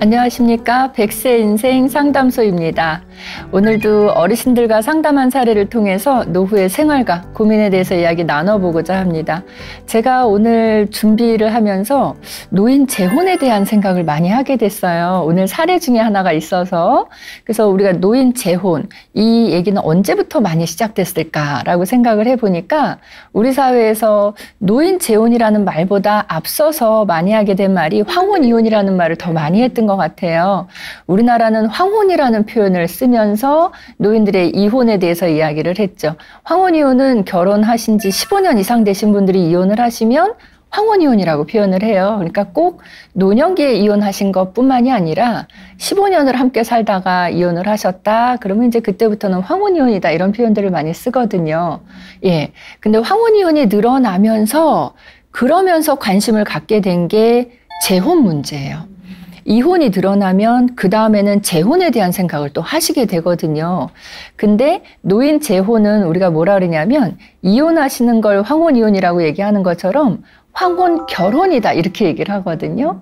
안녕하십니까 백세 인생 상담소입니다. 오늘도 어르신들과 상담한 사례를 통해서 노후의 생활과 고민에 대해서 이야기 나눠보고자 합니다. 제가 오늘 준비를 하면서 노인 재혼에 대한 생각을 많이 하게 됐어요. 오늘 사례 중에 하나가 있어서 그래서 우리가 노인 재혼 이 얘기는 언제부터 많이 시작됐을까라고 생각을 해보니까 우리 사회에서 노인 재혼이라는 말보다 앞서서 많이 하게 된 말이 황혼 이혼이라는 말을 더 많이 했던 것 같아요. 우리나라는 황혼이라는 표현을 쓰 쓰면서 노인들의 이혼에 대해서 이야기를 했죠. 황혼 이혼은 결혼하신 지 15년 이상 되신 분들이 이혼을 하시면 황혼 이혼이라고 표현을 해요. 그러니까 꼭 노년기에 이혼하신 것뿐만이 아니라 15년을 함께 살다가 이혼을 하셨다. 그러면 이제 그때부터는 황혼 이혼이다 이런 표현들을 많이 쓰거든요. 예. 근데 황혼 이혼이 늘어나면서 그러면서 관심을 갖게 된 게 재혼 문제예요. 이혼이 드러나면 그 다음에는 재혼에 대한 생각을 또 하시게 되거든요. 근데 노인 재혼은 우리가 뭐라 그러냐면 이혼하시는 걸 황혼 이혼이라고 얘기하는 것처럼 황혼 결혼이다 이렇게 얘기를 하거든요.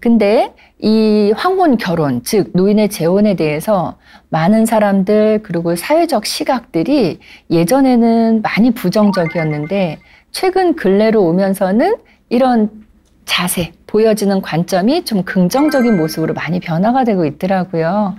근데 이 황혼 결혼 즉 노인의 재혼에 대해서 많은 사람들 그리고 사회적 시각들이 예전에는 많이 부정적이었는데 최근 근래로 오면서는 이런 자세, 보여지는 관점이 좀 긍정적인 모습으로 많이 변화가 되고 있더라고요.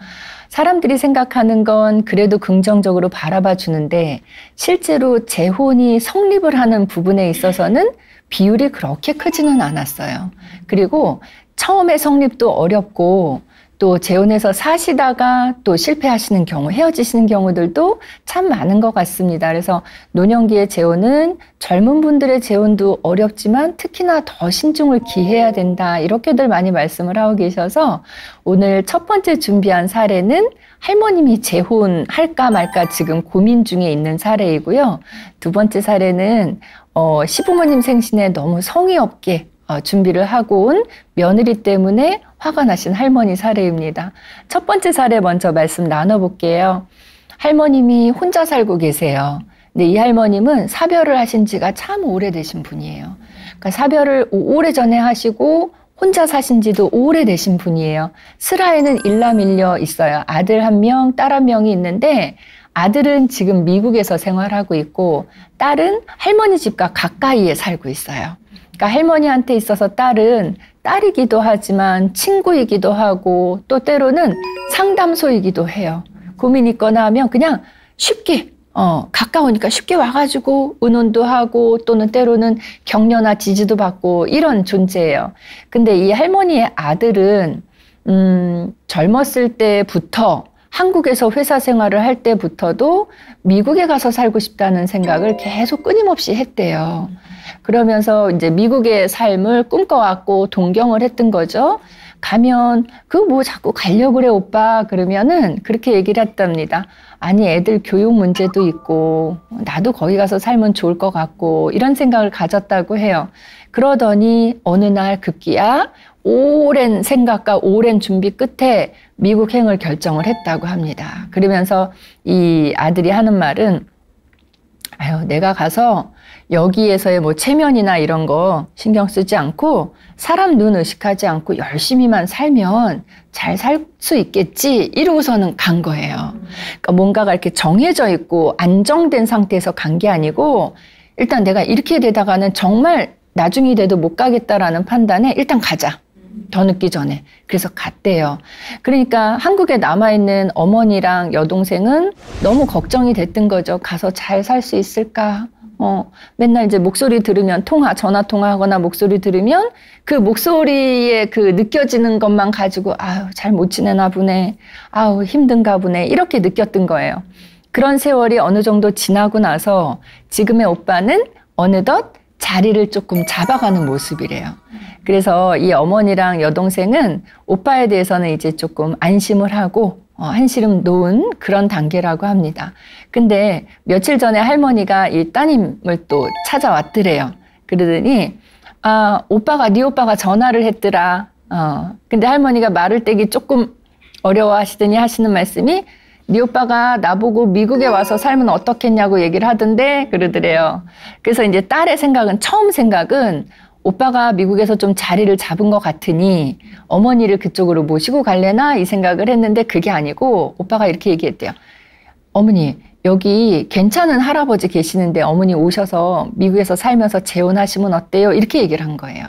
사람들이 생각하는 건 그래도 긍정적으로 바라봐 주는데 실제로 재혼이 성립을 하는 부분에 있어서는 비율이 그렇게 크지는 않았어요. 그리고 처음에 성립도 어렵고 또 재혼해서 사시다가 또 실패하시는 경우, 헤어지시는 경우들도 참 많은 것 같습니다. 그래서 노년기의 재혼은 젊은 분들의 재혼도 어렵지만 특히나 더 신중을 기해야 된다. 이렇게들 많이 말씀을 하고 계셔서 오늘 첫 번째 준비한 사례는 할머님이 재혼할까 말까 지금 고민 중에 있는 사례이고요. 두 번째 사례는 어, 시부모님 생신에 너무 성의 없게 어, 준비를 하고 온 며느리 때문에 화가 나신 할머니 사례입니다. 첫 번째 사례 먼저 말씀 나눠볼게요. 할머님이 혼자 살고 계세요. 근데 이 할머님은 사별을 하신 지가 참 오래되신 분이에요. 그러니까 사별을 오래전에 하시고 혼자 사신 지도 오래되신 분이에요. 슬하에는 일남일녀 있어요. 아들 한 명, 딸 한 명이 있는데 아들은 지금 미국에서 생활하고 있고 딸은 할머니 집과 가까이에 살고 있어요. 그러니까 할머니한테 있어서 딸은 딸이기도 하지만 친구이기도 하고 또 때로는 상담소이기도 해요. 고민 있거나 하면 그냥 쉽게 어, 가까우니까 쉽게 와가지고 의논도 하고 또는 때로는 격려나 지지도 받고 이런 존재예요. 근데 이 할머니의 아들은, 음, 젊었을 때부터 한국에서 회사 생활을 할 때부터도 미국에 가서 살고 싶다는 생각을 계속 끊임없이 했대요. 그러면서 이제 미국의 삶을 꿈꿔왔고 동경을 했던 거죠. 가면 그 뭐 자꾸 갈려 그래 오빠 그러면은 그렇게 얘기를 했답니다. 아니 애들 교육 문제도 있고 나도 거기 가서 살면 좋을 것 같고 이런 생각을 가졌다고 해요. 그러더니 어느 날 급기야 오랜 생각과 오랜 준비 끝에 미국행을 결정을 했다고 합니다. 그러면서 이 아들이 하는 말은 아유, 내가 가서 여기에서의 뭐 체면이나 이런 거 신경 쓰지 않고 사람 눈 의식하지 않고 열심히만 살면 잘 살 수 있겠지 이러고서는 간 거예요. 그러니까 뭔가가 이렇게 정해져 있고 안정된 상태에서 간 게 아니고 일단 내가 이렇게 되다가는 정말 나중이 돼도 못 가겠다라는 판단에 일단 가자. 더 늦기 전에. 그래서 갔대요. 그러니까 한국에 남아있는 어머니랑 여동생은 너무 걱정이 됐던 거죠. 가서 잘 살 수 있을까? 어, 맨날 이제 목소리 들으면 통화, 전화 통화하거나 목소리 들으면 그 목소리에 그 느껴지는 것만 가지고 아유, 잘 못 지내나 보네. 아우, 힘든가 보네. 이렇게 느꼈던 거예요. 그런 세월이 어느 정도 지나고 나서 지금의 오빠는 어느덧 자리를 조금 잡아가는 모습이래요. 그래서 이 어머니랑 여동생은 오빠에 대해서는 이제 조금 안심을 하고 어, 한시름 놓은 그런 단계라고 합니다. 근데 며칠 전에 할머니가 이 따님을 또 찾아왔더래요. 그러더니 아 오빠가 네 오빠가 전화를 했더라. 어 근데 할머니가 말을 떼기 조금 어려워하시더니 하시는 말씀이 네 오빠가 나보고 미국에 와서 살면 어떻겠냐고 얘기를 하던데 그러더래요. 그래서 이제 딸의 생각은 처음 생각은 오빠가 미국에서 좀 자리를 잡은 것 같으니 어머니를 그쪽으로 모시고 갈래나 이 생각을 했는데 그게 아니고 오빠가 이렇게 얘기했대요. 어머니 여기 괜찮은 할아버지 계시는데 어머니 오셔서 미국에서 살면서 재혼하시면 어때요? 이렇게 얘기를 한 거예요.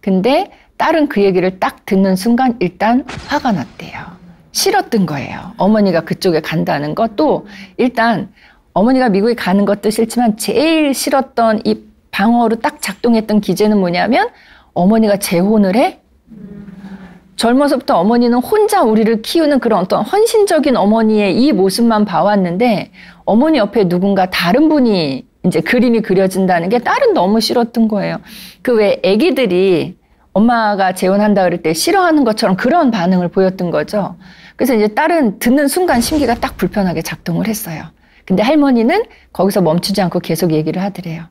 근데 딸은 그 얘기를 딱 듣는 순간 일단 화가 났대요. 싫었던 거예요. 어머니가 그쪽에 간다는 것도 일단 어머니가 미국에 가는 것도 싫지만 제일 싫었던 이 방어로 딱 작동했던 기제는 뭐냐면 어머니가 재혼을 해? 젊어서부터 어머니는 혼자 우리를 키우는 그런 어떤 헌신적인 어머니의 이 모습만 봐왔는데 어머니 옆에 누군가 다른 분이 이제 그림이 그려진다는 게 딸은 너무 싫었던 거예요. 그왜 애기들이 엄마가 재혼한다 그럴 때 싫어하는 것처럼 그런 반응을 보였던 거죠. 그래서 이제 딸은 듣는 순간 심기가 딱 불편하게 작동을 했어요. 근데 할머니는 거기서 멈추지 않고 계속 얘기를 하더래요.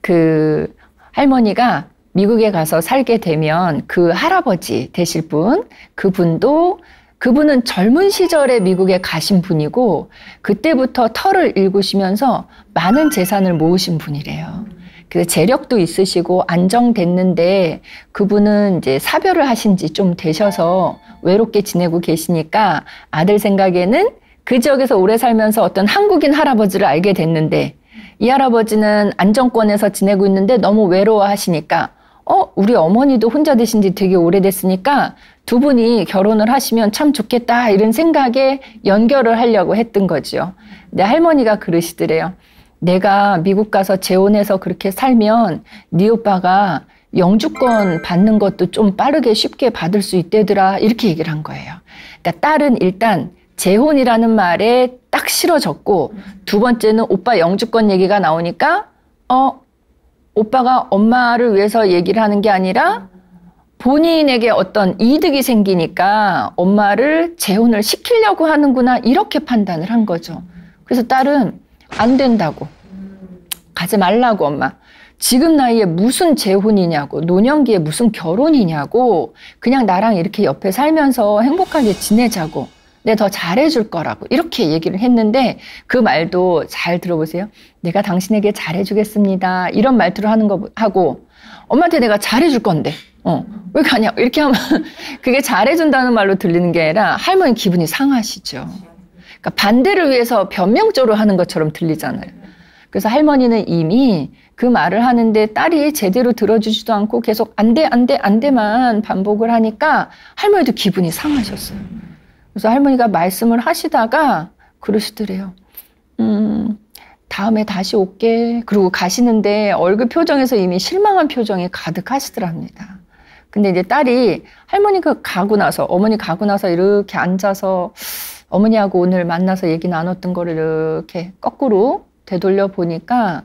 그 할머니가 미국에 가서 살게 되면 그 할아버지 되실 분, 그분도 그분은 젊은 시절에 미국에 가신 분이고 그때부터 털을 읽으시면서 많은 재산을 모으신 분이래요. 그 재력도 있으시고 안정됐는데 그분은 이제 사별을 하신 지 좀 되셔서 외롭게 지내고 계시니까 아들 생각에는 그 지역에서 오래 살면서 어떤 한국인 할아버지를 알게 됐는데 이 할아버지는 안정권에서 지내고 있는데 너무 외로워 하시니까 어, 우리 어머니도 혼자 되신 지 되게 오래됐으니까 두 분이 결혼을 하시면 참 좋겠다 이런 생각에 연결을 하려고 했던 거지요. 근데 할머니가 그러시더래요. 내가 미국 가서 재혼해서 그렇게 살면 네 오빠가 영주권 받는 것도 좀 빠르게 쉽게 받을 수 있대더라 이렇게 얘기를 한 거예요. 그러니까 딸은 일단 재혼이라는 말에 딱 싫어졌고 두 번째는 오빠 영주권 얘기가 나오니까 어 오빠가 엄마를 위해서 얘기를 하는 게 아니라 본인에게 어떤 이득이 생기니까 엄마를 재혼을 시키려고 하는구나 이렇게 판단을 한 거죠. 그래서 딸은 안 된다고. 가지 말라고 엄마. 지금 나이에 무슨 재혼이냐고, 노년기에 무슨 결혼이냐고, 그냥 나랑 이렇게 옆에 살면서 행복하게 지내자고, 내더 잘해줄 거라고, 이렇게 얘기를 했는데, 그 말도 잘 들어보세요. 내가 당신에게 잘해주겠습니다. 이런 말투로 하는 거, 하고, 엄마한테 내가 잘해줄 건데, 어, 왜 가냐, 이렇게 하면, 그게 잘해준다는 말로 들리는 게 아니라, 할머니 기분이 상하시죠. 그러니까 반대를 위해서 변명조로 하는 것처럼 들리잖아요. 그래서 할머니는 이미 그 말을 하는데 딸이 제대로 들어주지도 않고 계속 안 돼, 안 돼, 안 돼만 반복을 하니까 할머니도 기분이 상하셨어요. 그래서 할머니가 말씀을 하시다가 그러시더래요. 음, 다음에 다시 올게. 그리고 가시는데 얼굴 표정에서 이미 실망한 표정이 가득하시더랍니다. 근데 이제 딸이 할머니가 그 가고 나서, 어머니 가고 나서 이렇게 앉아서 어머니하고 오늘 만나서 얘기 나눴던 거를 이렇게 거꾸로 되돌려 보니까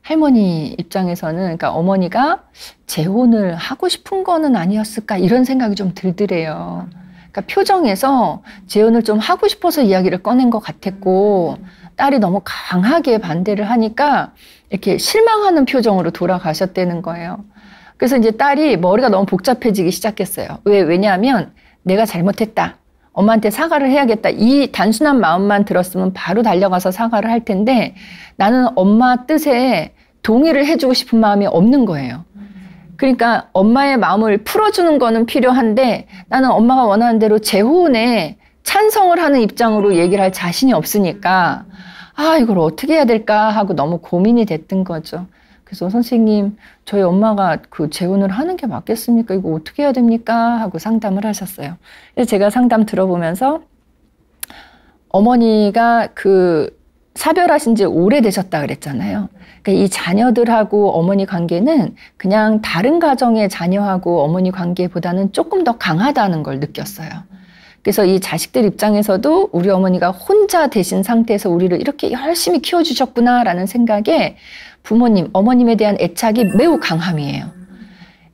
할머니 입장에서는 그러니까 어머니가 재혼을 하고 싶은 거는 아니었을까 이런 생각이 좀 들더래요. 그러니까 표정에서 재혼을 좀 하고 싶어서 이야기를 꺼낸 것 같았고 딸이 너무 강하게 반대를 하니까 이렇게 실망하는 표정으로 돌아가셨다는 거예요. 그래서 이제 딸이 머리가 너무 복잡해지기 시작했어요. 왜 왜냐하면 내가 잘못했다. 엄마한테 사과를 해야겠다. 이 단순한 마음만 들었으면 바로 달려가서 사과를 할 텐데 나는 엄마 뜻에 동의를 해주고 싶은 마음이 없는 거예요. 그러니까 엄마의 마음을 풀어주는 거는 필요한데 나는 엄마가 원하는 대로 재혼에 찬성을 하는 입장으로 얘기를 할 자신이 없으니까 아, 이걸 어떻게 해야 될까 하고 너무 고민이 됐던 거죠. 그래서 선생님, 저희 엄마가 그 재혼을 하는 게 맞겠습니까? 이거 어떻게 해야 됩니까? 하고 상담을 하셨어요. 그래서 제가 상담 들어보면서 어머니가 그 사별하신 지 오래되셨다 그랬잖아요. 그러니까 이 자녀들하고 어머니 관계는 그냥 다른 가정의 자녀하고 어머니 관계보다는 조금 더 강하다는 걸 느꼈어요. 그래서 이 자식들 입장에서도 우리 어머니가 혼자 되신 상태에서 우리를 이렇게 열심히 키워주셨구나라는 생각에 부모님, 어머님에 대한 애착이 매우 강함이에요.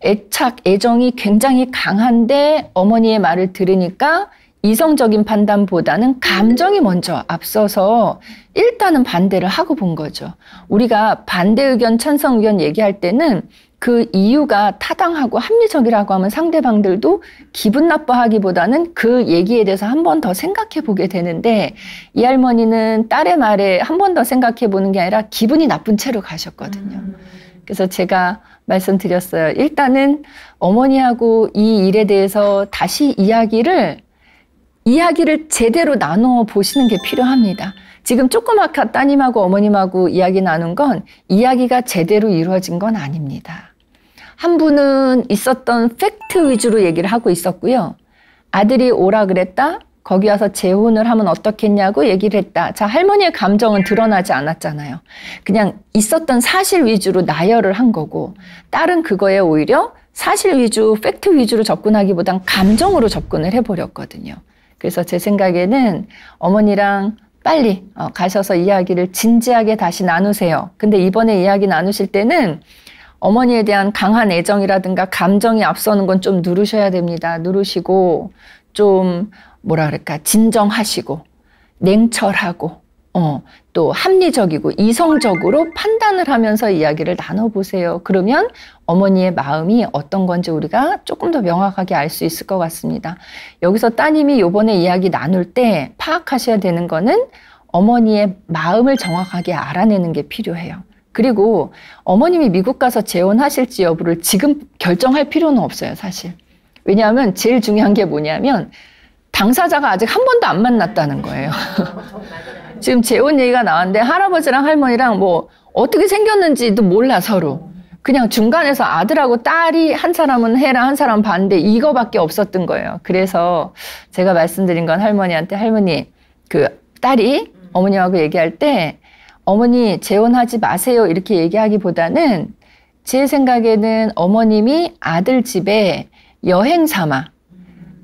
애착, 애정이 굉장히 강한데 어머니의 말을 들으니까 이성적인 판단보다는 감정이 먼저 앞서서 일단은 반대를 하고 본 거죠. 우리가 반대 의견, 찬성 의견 얘기할 때는 그 이유가 타당하고 합리적이라고 하면 상대방들도 기분 나빠하기보다는 그 얘기에 대해서 한 번 더 생각해 보게 되는데 이 할머니는 딸의 말에 한 번 더 생각해 보는 게 아니라 기분이 나쁜 채로 가셨거든요. 음. 그래서 제가 말씀드렸어요. 일단은 어머니하고 이 일에 대해서 다시 이야기를 이야기를 제대로 나눠 보시는 게 필요합니다. 지금 조그맣게 따님하고 어머님하고 이야기 나눈 건 이야기가 제대로 이루어진 건 아닙니다. 한 분은 있었던 팩트 위주로 얘기를 하고 있었고요. 아들이 오라 그랬다. 거기 와서 재혼을 하면 어떻겠냐고 얘기를 했다. 자, 할머니의 감정은 드러나지 않았잖아요. 그냥 있었던 사실 위주로 나열을 한 거고, 딸은 그거에 오히려 사실 위주, 팩트 위주로 접근하기보단 감정으로 접근을 해버렸거든요. 그래서 제 생각에는 어머니랑 빨리 어, 가셔서 이야기를 진지하게 다시 나누세요. 근데 이번에 이야기 나누실 때는 어머니에 대한 강한 애정이라든가 감정이 앞서는 건 좀 누르셔야 됩니다. 누르시고 좀 뭐라 그럴까 진정하시고 냉철하고 어, 또 합리적이고 이성적으로 판단을 하면서 이야기를 나눠보세요. 그러면 어머니의 마음이 어떤 건지 우리가 조금 더 명확하게 알 수 있을 것 같습니다. 여기서 따님이 요번에 이야기 나눌 때 파악하셔야 되는 거는 어머니의 마음을 정확하게 알아내는 게 필요해요. 그리고 어머님이 미국 가서 재혼하실지 여부를 지금 결정할 필요는 없어요, 사실. 왜냐하면 제일 중요한 게 뭐냐면 당사자가 아직 한 번도 안 만났다는 거예요. 지금 재혼 얘기가 나왔는데 할아버지랑 할머니랑 뭐 어떻게 생겼는지도 몰라 서로. 그냥 중간에서 아들하고 딸이 한 사람은 해라 한 사람은 반대 이거밖에 없었던 거예요. 그래서 제가 말씀드린 건 할머니한테 할머니 그 딸이 어머니하고 얘기할 때 어머니 재혼하지 마세요 이렇게 얘기하기보다는 제 생각에는 어머님이 아들 집에 여행 삼아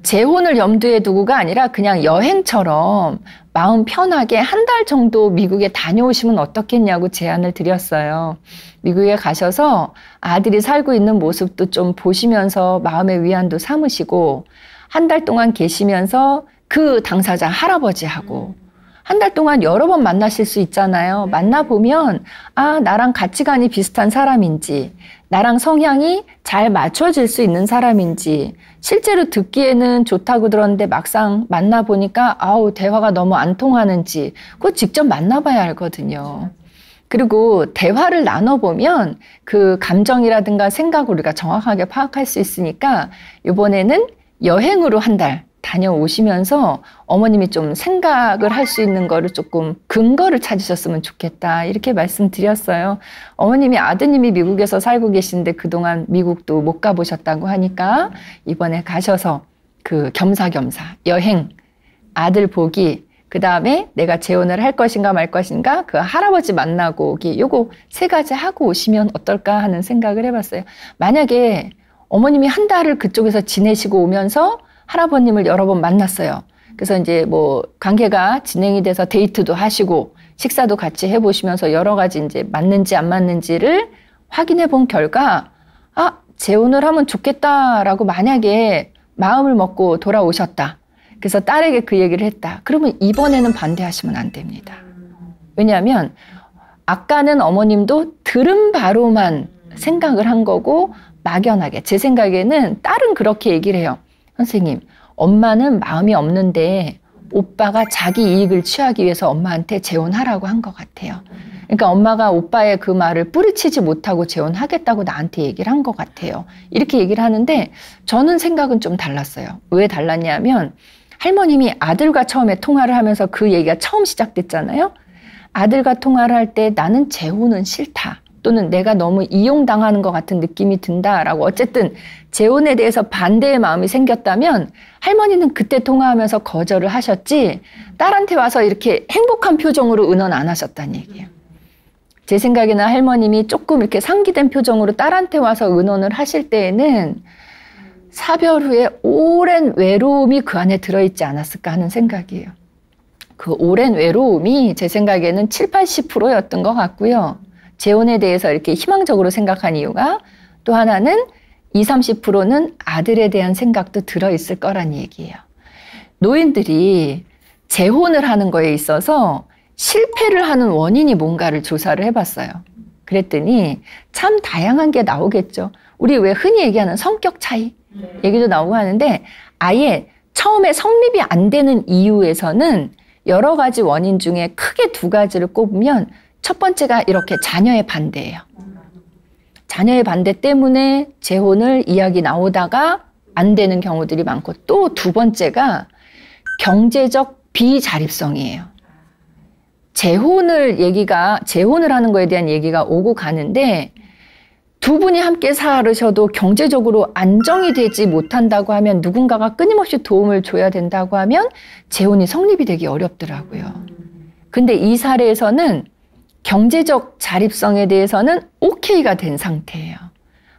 재혼을 염두에 두고가 아니라 그냥 여행처럼 마음 편하게 한 달 정도 미국에 다녀오시면 어떻겠냐고 제안을 드렸어요. 미국에 가셔서 아들이 살고 있는 모습도 좀 보시면서 마음의 위안도 삼으시고 한 달 동안 계시면서 그 당사자 할아버지하고 한달 동안 여러 번 만나실 수 있잖아요. 만나보면, 아, 나랑 가치관이 비슷한 사람인지, 나랑 성향이 잘 맞춰질 수 있는 사람인지, 실제로 듣기에는 좋다고 들었는데 막상 만나보니까, 아우, 대화가 너무 안 통하는지, 그거 직접 만나봐야 알거든요. 그리고 대화를 나눠보면 그 감정이라든가 생각을 우리가 정확하게 파악할 수 있으니까, 이번에는 여행으로 한 달, 다녀오시면서 어머님이 좀 생각을 할 수 있는 거를 조금 근거를 찾으셨으면 좋겠다 이렇게 말씀드렸어요. 어머님이 아드님이 미국에서 살고 계신데 그동안 미국도 못 가보셨다고 하니까 이번에 가셔서 그 겸사겸사 여행 아들 보기 그 다음에 내가 재혼을 할 것인가 말 것인가 그 할아버지 만나고 오기 요거 세 가지 하고 오시면 어떨까 하는 생각을 해봤어요. 만약에 어머님이 한 달을 그쪽에서 지내시고 오면서 할아버님을 여러 번 만났어요. 그래서 이제 뭐 관계가 진행이 돼서 데이트도 하시고 식사도 같이 해보시면서 여러 가지 이제 맞는지 안 맞는지를 확인해 본 결과 아 재혼을 하면 좋겠다라고 만약에 마음을 먹고 돌아오셨다. 그래서 딸에게 그 얘기를 했다. 그러면 이번에는 반대하시면 안 됩니다. 왜냐하면 아까는 어머님도 들은 바로만 생각을 한 거고 막연하게 제 생각에는 딸은 그렇게 얘기를 해요. 선생님, 엄마는 마음이 없는데 오빠가 자기 이익을 취하기 위해서 엄마한테 재혼하라고 한 것 같아요. 그러니까 엄마가 오빠의 그 말을 뿌리치지 못하고 재혼하겠다고 나한테 얘기를 한 것 같아요. 이렇게 얘기를 하는데 저는 생각은 좀 달랐어요. 왜 달랐냐면 할머님이 아들과 처음에 통화를 하면서 그 얘기가 처음 시작됐잖아요. 아들과 통화를 할 때 나는 재혼은 싫다. 또는 내가 너무 이용당하는 것 같은 느낌이 든다라고 어쨌든 재혼에 대해서 반대의 마음이 생겼다면 할머니는 그때 통화하면서 거절을 하셨지 딸한테 와서 이렇게 행복한 표정으로 은언 안 하셨다는 얘기예요. 제 생각에는 할머님이 조금 이렇게 상기된 표정으로 딸한테 와서 은언을 하실 때에는 사별 후에 오랜 외로움이 그 안에 들어있지 않았을까 하는 생각이에요. 그 오랜 외로움이 제 생각에는 7, 80%였던 것 같고요. 재혼에 대해서 이렇게 희망적으로 생각한 이유가 또 하나는 20, 30%는 아들에 대한 생각도 들어있을 거란 얘기예요. 노인들이 재혼을 하는 거에 있어서 실패를 하는 원인이 뭔가를 조사를 해봤어요. 그랬더니 참 다양한 게 나오겠죠. 우리 왜 흔히 얘기하는 성격 차이 얘기도 나오고 하는데 아예 처음에 성립이 안 되는 이유에서는 여러 가지 원인 중에 크게 두 가지를 꼽으면 첫 번째가 이렇게 자녀의 반대예요. 자녀의 반대 때문에 재혼을 이야기 나오다가 안 되는 경우들이 많고 또 두 번째가 경제적 비자립성이에요. 재혼을 얘기가 재혼을 하는 거에 대한 얘기가 오고 가는데 두 분이 함께 살으셔도 경제적으로 안정이 되지 못한다고 하면 누군가가 끊임없이 도움을 줘야 된다고 하면 재혼이 성립이 되기 어렵더라고요. 근데 이 사례에서는 경제적 자립성에 대해서는 오케이가 된 상태예요.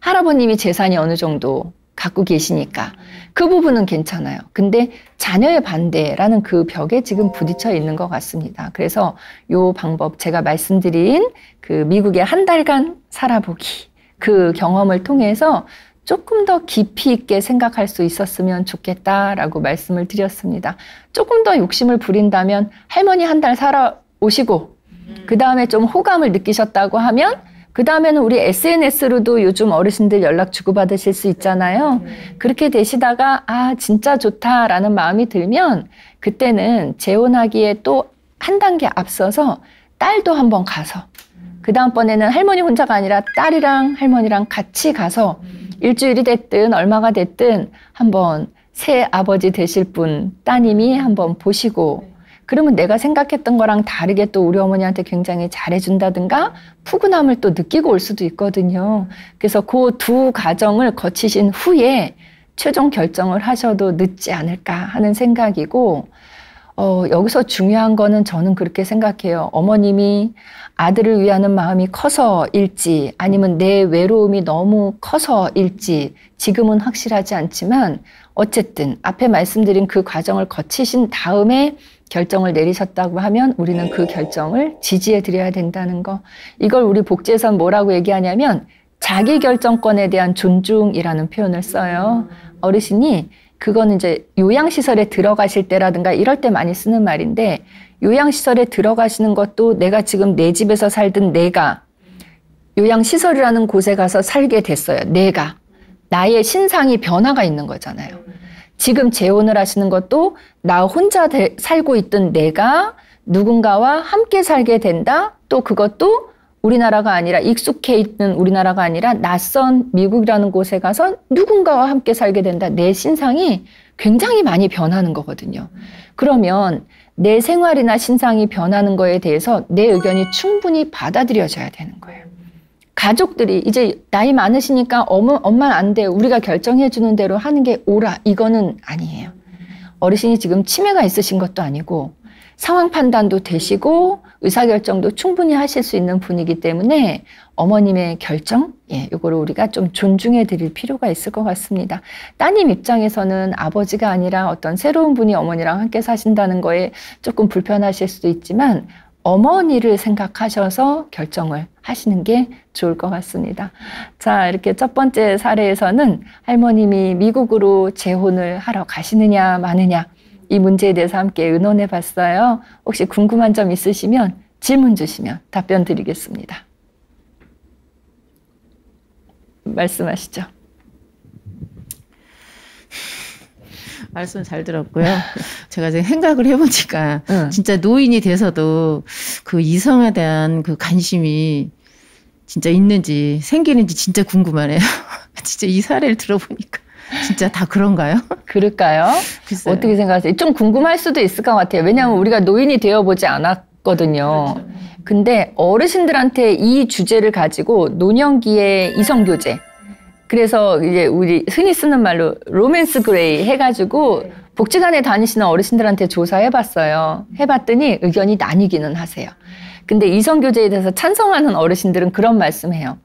할아버님이 재산이 어느 정도 갖고 계시니까 그 부분은 괜찮아요. 근데 자녀의 반대라는 그 벽에 지금 부딪혀 있는 것 같습니다. 그래서 요 방법 제가 말씀드린 그 미국에 한 달간 살아보기 그 경험을 통해서 조금 더 깊이 있게 생각할 수 있었으면 좋겠다라고 말씀을 드렸습니다. 조금 더 욕심을 부린다면 할머니 한 달 살아오시고 그 다음에 좀 호감을 느끼셨다고 하면 그 다음에는 우리 SNS로도 요즘 어르신들 연락 주고받으실 수 있잖아요. 그렇게 되시다가 아 진짜 좋다라는 마음이 들면 그때는 재혼하기에 또 한 단계 앞서서 딸도 한번 가서 그 다음번에는 할머니 혼자가 아니라 딸이랑 할머니랑 같이 가서 일주일이 됐든 얼마가 됐든 한번 새 아버지 되실 분 따님이 한번 보시고 그러면 내가 생각했던 거랑 다르게 또 우리 어머니한테 굉장히 잘해준다든가 푸근함을 또 느끼고 올 수도 있거든요. 그래서 그 두 과정을 거치신 후에 최종 결정을 하셔도 늦지 않을까 하는 생각이고, 어, 여기서 중요한 거는 저는 그렇게 생각해요. 어머님이 아들을 위하는 마음이 커서일지, 아니면 내 외로움이 너무 커서일지, 지금은 확실하지 않지만, 어쨌든 앞에 말씀드린 그 과정을 거치신 다음에 결정을 내리셨다고 하면 우리는 그 결정을 지지해 드려야 된다는 거. 이걸 우리 복지에선 뭐라고 얘기하냐면 자기 결정권에 대한 존중이라는 표현을 써요. 어르신이 그거는 이제 요양시설에 들어가실 때라든가 이럴 때 많이 쓰는 말인데 요양시설에 들어가시는 것도 내가 지금 내 집에서 살던 내가 요양시설이라는 곳에 가서 살게 됐어요. 내가. 나의 신상이 변화가 있는 거잖아요. 지금 재혼을 하시는 것도 나 혼자 대, 살고 있던 내가 누군가와 함께 살게 된다. 또 그것도 우리나라가 아니라 익숙해 있는 우리나라가 아니라 낯선 미국이라는 곳에 가서 누군가와 함께 살게 된다. 내 신상이 굉장히 많이 변하는 거거든요. 그러면 내 생활이나 신상이 변하는 거에 대해서 내 의견이 충분히 받아들여져야 되는 거예요. 가족들이 이제 나이 많으시니까 엄마, 엄마 안돼 우리가 결정해 주는 대로 하는 게 옳아. 이거는 아니에요. 어르신이 지금 치매가 있으신 것도 아니고 상황 판단도 되시고 의사결정도 충분히 하실 수 있는 분이기 때문에 어머님의 결정, 예, 요거를 우리가 좀 존중해 드릴 필요가 있을 것 같습니다. 따님 입장에서는 아버지가 아니라 어떤 새로운 분이 어머니랑 함께 사신다는 거에 조금 불편하실 수도 있지만 어머니를 생각하셔서 결정을 하시는 게 좋을 것 같습니다. 자, 이렇게 첫 번째 사례에서는 할머님이 미국으로 재혼을 하러 가시느냐, 마느냐, 이 문제에 대해서 함께 의논해 봤어요. 혹시 궁금한 점 있으시면 질문 주시면 답변 드리겠습니다. 말씀하시죠. 말씀 잘 들었고요. 제가 이제 생각을 해보니까 응. 진짜 노인이 돼서도 그 이성에 대한 그 관심이 진짜 있는지 생기는지 진짜 궁금하네요. 진짜 이 사례를 들어보니까 진짜 다 그런가요? 그럴까요? 글쎄요. 어떻게 생각하세요? 좀 궁금할 수도 있을 것 같아요. 왜냐하면 음. 우리가 노인이 되어보지 않았거든요. 그렇죠. 근데 어르신들한테 이 주제를 가지고 노년기의 이성교제 그래서 이제 우리 흔히 쓰는 말로 로맨스 그레이 해가지고 네. 복지관에 다니시는 어르신들한테 조사해봤어요. 해봤더니 의견이 나뉘기는 하세요. 근데 이성교제에 대해서 찬성하는 어르신들은 그런 말씀해요.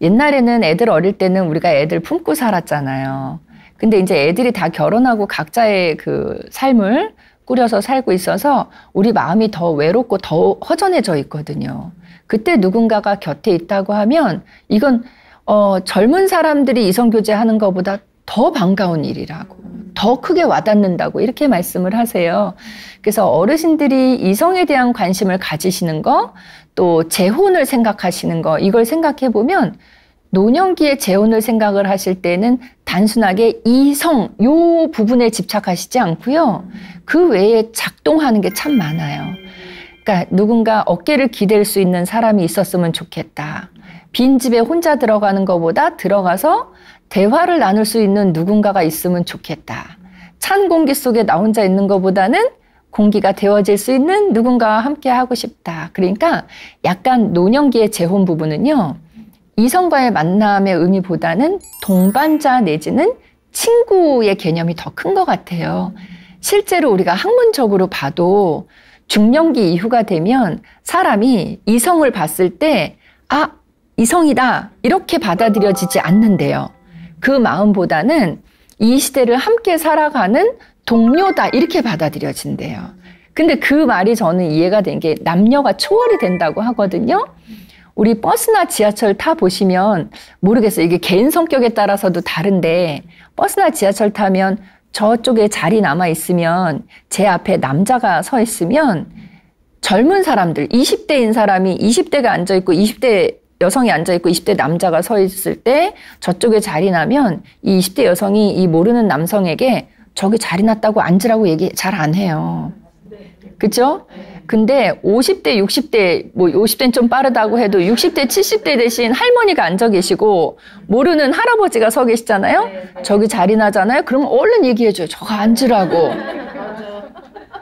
옛날에는 애들 어릴 때는 우리가 애들 품고 살았잖아요. 근데 이제 애들이 다 결혼하고 각자의 그 삶을 꾸려서 살고 있어서 우리 마음이 더 외롭고 더 허전해져 있거든요. 그때 누군가가 곁에 있다고 하면 이건 어, 젊은 사람들이 이성 교제하는 것보다 더 반가운 일이라고 더 크게 와닿는다고 이렇게 말씀을 하세요. 그래서 어르신들이 이성에 대한 관심을 가지시는 거, 또 재혼을 생각하시는 거 이걸 생각해 보면 노년기에 재혼을 생각을 하실 때는 단순하게 이성 요 부분에 집착하시지 않고요. 그 외에 작동하는 게 참 많아요. 그러니까 누군가 어깨를 기댈 수 있는 사람이 있었으면 좋겠다. 빈집에 혼자 들어가는 것보다 들어가서 대화를 나눌 수 있는 누군가가 있으면 좋겠다. 찬 공기 속에 나 혼자 있는 것보다는 공기가 데워질 수 있는 누군가와 함께 하고 싶다. 그러니까 약간 노년기의 재혼 부분은요. 이성과의 만남의 의미보다는 동반자 내지는 친구의 개념이 더 큰 것 같아요. 실제로 우리가 학문적으로 봐도 중년기 이후가 되면 사람이 이성을 봤을 때, 아, 이성이다 이렇게 받아들여지지 않는데요. 그 마음보다는 이 시대를 함께 살아가는 동료다 이렇게 받아들여진대요. 근데 그 말이 저는 이해가 된 게 남녀가 초월이 된다고 하거든요. 우리 버스나 지하철 타 보시면 모르겠어요. 이게 개인 성격에 따라서도 다른데 버스나 지하철 타면 저쪽에 자리 남아 있으면 제 앞에 남자가 서 있으면 젊은 사람들, 20대인 사람이 20대가 앉아 있고 20대 여성이 앉아 있고 20대 남자가 서 있을 때 저쪽에 자리 나면 이 20대 여성이 이 모르는 남성에게 저기 자리 났다고 앉으라고 얘기 잘 안 해요. 그죠? 렇 근데 50대, 60대, 뭐 50대는 좀 빠르다고 해도 60대, 70대 대신 할머니가 앉아 계시고 모르는 할아버지가 서 계시잖아요? 저기 자리 나잖아요? 그럼 얼른 얘기해줘요. 저거 앉으라고.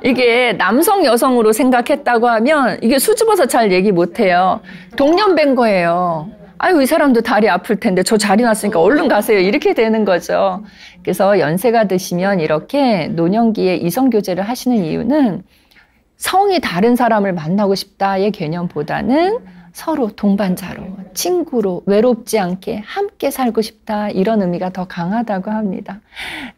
이게 남성 여성으로 생각했다고 하면 이게 수줍어서 잘 얘기 못해요. 동년배인 거예요. 아유 이 사람도 다리 아플 텐데 저 자리 났으니까 얼른 가세요 이렇게 되는 거죠. 그래서 연세가 드시면 이렇게 노년기에 이성 교제를 하시는 이유는 성이 다른 사람을 만나고 싶다의 개념보다는 서로 동반자로, 친구로, 외롭지 않게 함께 살고 싶다. 이런 의미가 더 강하다고 합니다.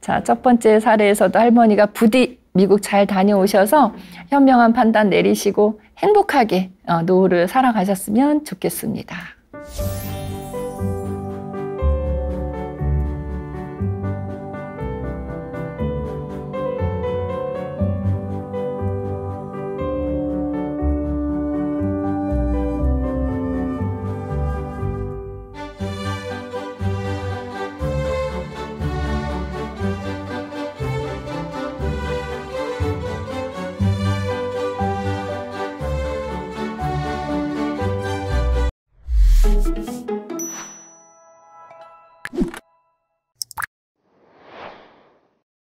자, 첫 번째 사례에서도 할머니가 부디 미국 잘 다녀오셔서 현명한 판단 내리시고 행복하게 어, 노후를 살아가셨으면 좋겠습니다.